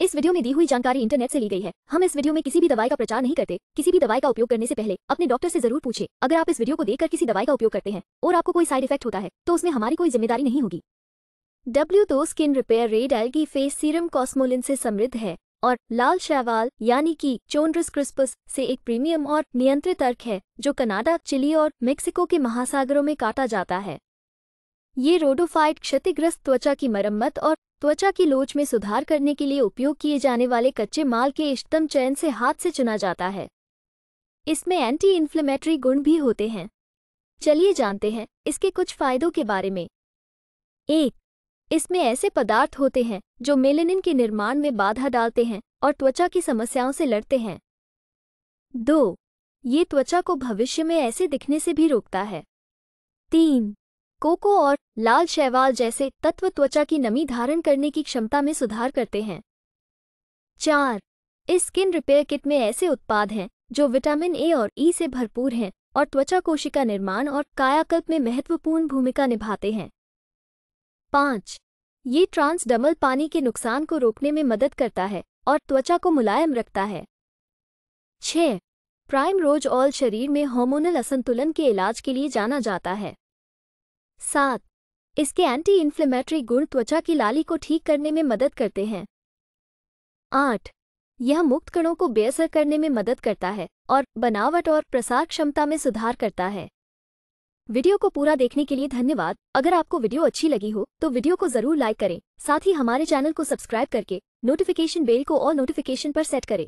इस वीडियो में दी हुई जानकारी इंटरनेट से ली गई है हम इस वीडियो में किसी भी दवाई का प्रचार नहीं करते किसी भी दवाई का उपयोग करने से पहले अपने डॉक्टर से जरूर पूछे अगर आप इस वीडियो को देखकर किसी दवाई का उपयोग करते हैं और आपको कोई साइड इफेक्ट होता है तो उसमें हमारी कोई जिम्मेदारी नहीं होगी डब्ल्यू दो skin repair red algae face serum कॉस्मोलिन से समृद्ध है और लाल शैवाल यानी कि चोनरस क्रिस्पस से एक प्रीमियम और नियंत्रित अर्क है जो कनाडा चिली और मेक्सिको के महासागरों में काटा जाता है ये रोडोफाइट क्षतिग्रस्त त्वचा की मरम्मत और त्वचा की लोच में सुधार करने के लिए उपयोग किए जाने वाले कच्चे माल के इष्टतम चयन से हाथ से चुना जाता है इसमें एंटी इन्फ्लेमेटरी गुण भी होते हैं चलिए जानते हैं इसके कुछ फायदों के बारे में एक इसमें ऐसे पदार्थ होते हैं जो मेलेनिन के निर्माण में बाधा डालते हैं और त्वचा की समस्याओं से लड़ते हैं दो ये त्वचा को भविष्य में ऐसे दिखने से भी रोकता है तीन कोको और लाल शैवाल जैसे तत्व त्वचा की नमी धारण करने की क्षमता में सुधार करते हैं चार इस स्किन रिपेयर किट में ऐसे उत्पाद हैं जो विटामिन ए और ई e से भरपूर हैं और त्वचा कोशिका निर्माण और कायाकल्प में महत्वपूर्ण भूमिका निभाते हैं पाँच ये ट्रांसडमल पानी के नुकसान को रोकने में मदद करता है और त्वचा को मुलायम रखता है छ प्राइम रोज ऑल शरीर में हार्मोनल असंतुलन के इलाज के लिए जाना जाता है सात इसके एंटी इन्फ्लेमेटरी गुण त्वचा की लाली को ठीक करने में मदद करते हैं आठ यह मुक्त कणों को बेअसर करने में मदद करता है और बनावट और प्रसार क्षमता में सुधार करता है वीडियो को पूरा देखने के लिए धन्यवाद अगर आपको वीडियो अच्छी लगी हो तो वीडियो को जरूर लाइक करें साथ ही हमारे चैनल को सब्सक्राइब करके नोटिफिकेशन बेल को और नोटिफिकेशन पर सेट करें